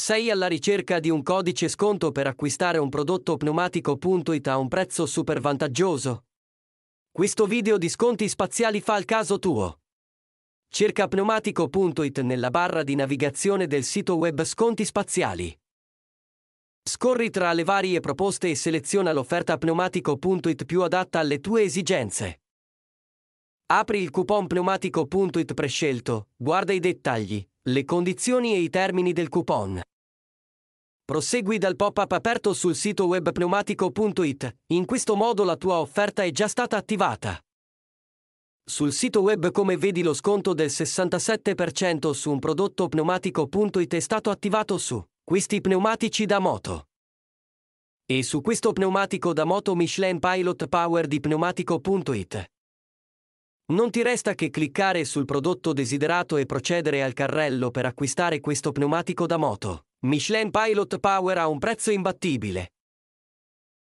Sei alla ricerca di un codice sconto per acquistare un prodotto pneumatico.it a un prezzo super vantaggioso? Questo video di sconti spaziali fa il caso tuo. Cerca pneumatico.it nella barra di navigazione del sito web Sconti Spaziali. Scorri tra le varie proposte e seleziona l'offerta pneumatico.it più adatta alle tue esigenze. Apri il coupon pneumatico.it prescelto, guarda i dettagli, le condizioni e i termini del coupon. Prosegui dal pop-up aperto sul sito web pneumatico.it, in questo modo la tua offerta è già stata attivata. Sul sito web come vedi lo sconto del 67% su un prodotto pneumatico.it è stato attivato su questi pneumatici da moto. E su questo pneumatico da moto Michelin Pilot Power di pneumatico.it. Non ti resta che cliccare sul prodotto desiderato e procedere al carrello per acquistare questo pneumatico da moto. Michelin Pilot Power ha un prezzo imbattibile.